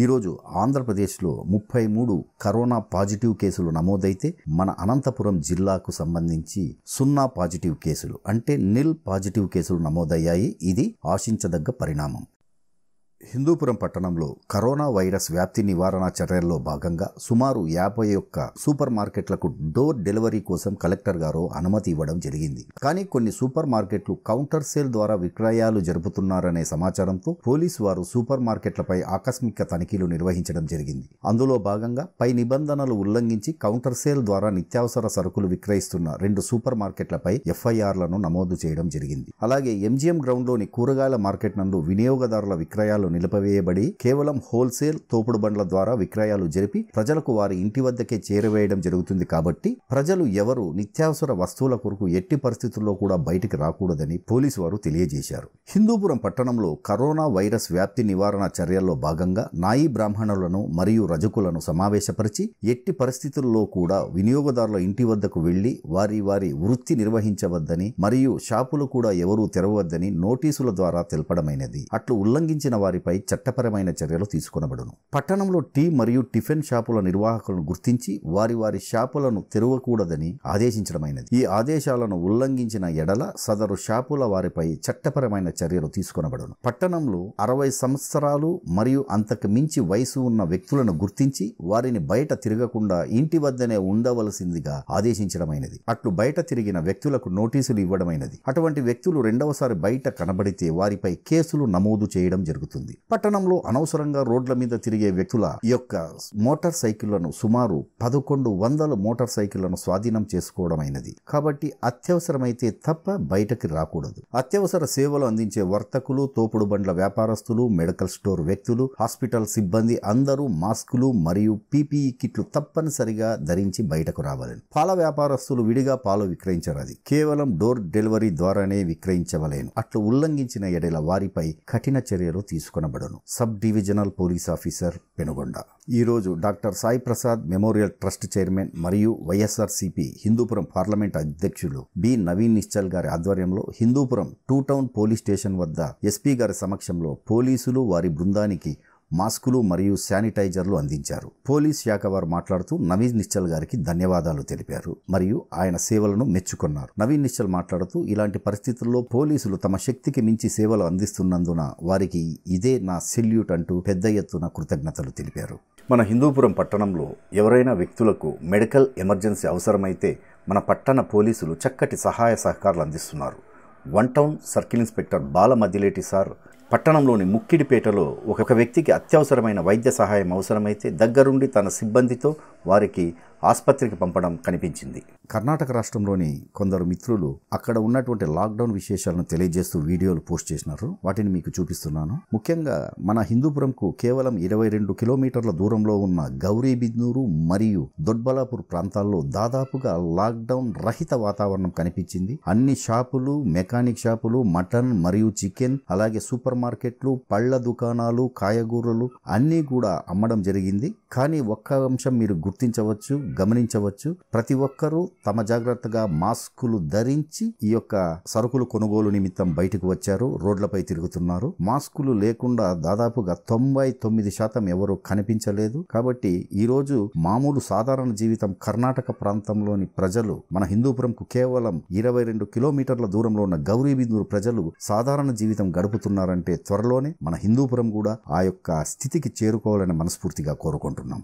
ఈరోజు ఆంధ్రప్రదేశ్లో ముప్పై మూడు కరోనా పాజిటివ్ కేసులు నమోదైతే మన అనంతపురం జిల్లాకు సంబంధించి సున్నా పాజిటివ్ కేసులు అంటే నిల్ పాజిటివ్ కేసులు నమోదయ్యాయి ఇది ఆశించదగ్గ పరిణామం హిందూపురం పట్టణంలో కరోనా వైరస్ వ్యాప్తి నివారణ చర్యల్లో భాగంగా సుమారు యాభై ఒక్క సూపర్ మార్కెట్లకు డోర్ డెలివరీ కోసం కలెక్టర్ గారు అనుమతి ఇవ్వడం జరిగింది కానీ కొన్ని సూపర్ మార్కెట్లు కౌంటర్ సేల్ ద్వారా విక్రయాలు జరుపుతున్నారనే సమాచారంతో పోలీసు వారు సూపర్ మార్కెట్లపై ఆకస్మిక తనిఖీలు నిర్వహించడం జరిగింది అందులో భాగంగా పై నిబంధనలు ఉల్లంఘించి కౌంటర్ సేల్ ద్వారా నిత్యావసర సరుకులు విక్రయిస్తున్న రెండు సూపర్ మార్కెట్లపై ఎఫ్ఐఆర్లను నమోదు చేయడం జరిగింది అలాగే ఎంజీఎం గ్రౌండ్లోని కూరగాయల మార్కెట్ నందు వినియోగదారుల విక్రయాలు నిలిపివేయబడి కేవలం హోల్సేల్ తోపుడు బండ్ల ద్వారా విక్రయాలు జరిపి ప్రజలకు వారి ఇంటి వద్దకే చేరవేయడం జరుగుతుంది కాబట్టి ప్రజలు ఎవరు నిత్యావసర వస్తువుల కొరకు ఎట్టి పరిస్థితుల్లో కూడా బయటికి రాకూడదని పోలీసు వారు తెలియజేశారు హిందూపురం పట్టణంలో కరోనా వైరస్ వ్యాప్తి నివారణ చర్యల్లో భాగంగా నాయి బ్రాహ్మణులను మరియు రజకులను సమావేశపరిచి ఎట్టి పరిస్థితుల్లో కూడా వినియోగదారుల ఇంటి వద్దకు వెళ్లి వారి వారి వృత్తి నిర్వహించవద్దని మరియు షాపులు కూడా ఎవరూ తెరవద్దని నోటీసుల ద్వారా తెలపడమైనది అట్లు ఉల్లంఘించిన వారి వారిపై చట్టపరమైన చర్యలు తీసుకొనబడును పట్టణంలో టీ మరియు టిఫిన్ షాపుల నిర్వాహకులను గుర్తించి వారి వారి షాపులను తెరవకూడదని ఆదేశించడమైనది ఈ ఆదేశాలను ఉల్లంఘించిన ఎడల సదరు షాపుల వారిపై చట్టపరమైన చర్యలు తీసుకొనబడును పట్టణంలో అరవై సంవత్సరాలు మరియు అంతకు మించి వయసు ఉన్న వ్యక్తులను గుర్తించి వారిని బయట తిరగకుండా ఇంటి వద్దనే ఉండవలసిందిగా ఆదేశించడమైనది అట్లు బయట తిరిగిన వ్యక్తులకు నోటీసులు ఇవ్వడమైనది అటువంటి వ్యక్తులు రెండవసారి బయట కనబడితే వారిపై కేసులు నమోదు చేయడం జరుగుతుంది జరిగింది పట్టణంలో అనవసరంగా రోడ్ల మీద తిరిగే వ్యక్తుల యొక్క మోటార్ సైకిళ్లను సుమారు పదకొండు వందల మోటార్ సైకిళ్లను స్వాధీనం చేసుకోవడమైనది కాబట్టి అత్యవసరమైతే తప్ప బయటకి రాకూడదు అత్యవసర సేవలు అందించే వర్తకులు తోపుడు బండ్ల వ్యాపారస్తులు మెడికల్ స్టోర్ వ్యక్తులు హాస్పిటల్ సిబ్బంది అందరూ మాస్కులు మరియు పీపీఈ కిట్లు తప్పనిసరిగా ధరించి బయటకు రావాలని పాల వ్యాపారస్తులు విడిగా పాలు విక్రయించరాది కేవలం డోర్ డెలివరీ ద్వారానే విక్రయించవలేను అట్లు ఉల్లంఘించిన ఎడల వారిపై కఠిన చర్యలు తీసుకు కొనబడును sub divisional police officer Penukonda ఈరోజు doctor Sai Prasad memorial trust chairman మరియు వైఎస్ఆర్సీపీ హిందూపురం పార్లమెంట్ అధ్యక్షులు బి నవీన్ నిశ్చల్ గారి ఆధ్వర్యంలో Hindupur two town police station వద్ద ఎస్పీ గారి సమక్షంలో పోలీసులు వారి బృందానికి మాస్కులు మరియు శానిటైజర్లు అందించారు పోలీస్ శాఖ వారు మాట్లాడుతూ నవీన్ నిశ్చల్ గారికి ధన్యవాదాలు తెలిపారు మరియు ఆయన సేవలను మెచ్చుకున్నారు నవీన్ నిశ్చల్ మాట్లాడుతూ ఇలాంటి పరిస్థితుల్లో పోలీసులు తమ శక్తికి మించి సేవలు అందిస్తున్నందున వారికి ఇదే నా సెల్యూట్ అంటూ పెద్ద ఎత్తున కృతజ్ఞతలు తెలిపారు మన హిందూపురం పట్టణంలో ఎవరైనా వ్యక్తులకు మెడికల్ ఎమర్జెన్సీ అవసరమైతే మన పట్టణ పోలీసులు చక్కటి సహాయ సహకారాలు అందిస్తున్నారు one town circle inspector Bala Maddileti sir పట్టణంలోని ముక్కిడిపేటలో ఒక వ్యక్తికి అత్యవసరమైన వైద్య సహాయం అవసరమైతే దగ్గరుండి తన సిబ్బందితో వారికి ఆసుపత్రికి పంపడం కనిపించింది కర్ణాటక రాష్ట్రంలోని కొందరు మిత్రులు అక్కడ ఉన్నటువంటి లాక్డౌన్ విశేషాలను తెలియజేస్తూ వీడియోలు పోస్ట్ చేసినారు వాటిని మీకు చూపిస్తున్నాను ముఖ్యంగా మన హిందూపురంకు కేవలం ఇరవై రెండు కిలోమీటర్ల దూరంలో ఉన్న గౌరీబిద్నూరు మరియు దొడ్బలాపూర్ ప్రాంతాల్లో దాదాపుగా లాక్డౌన్ రహిత వాతావరణం కనిపించింది అన్ని షాపులు మెకానిక్ షాపులు మటన్ మరియు చికెన్ అలాగే సూపర్ మార్కెట్లు పళ్ల దుకాణాలు కాయగూరలు అన్నీ కూడా అమ్మడం జరిగింది కానీ ఒక్క అంశం మీరు గుర్తించవచ్చు గమనించవచ్చు ప్రతి ఒక్కరూ తమ జాగ్రత్తగా మాస్కులు ధరించి ఈ యొక్క సరుకులు కొనుగోలు నిమిత్తం బయటకు వచ్చారు రోడ్లపై తిరుగుతున్నారు మాస్కులు లేకుండా దాదాపుగా తొంభై తొమ్మిది శాతం ఎవరు కనిపించలేదు కాబట్టి ఈరోజు మామూలు సాధారణ జీవితం కర్ణాటక ప్రాంతంలోని ప్రజలు మన హిందూపురంకు కేవలం ఇరవై రెండు కిలోమీటర్ల దూరంలో ఉన్న గౌరీబిందూరు ప్రజలు సాధారణ జీవితం గడుపుతున్నారంటే త్వరలోనే మన హిందూపురం కూడా ఆ యొక్క స్థితికి చేరుకోవాలని మనస్ఫూర్తిగా కోరుకుంటున్నాం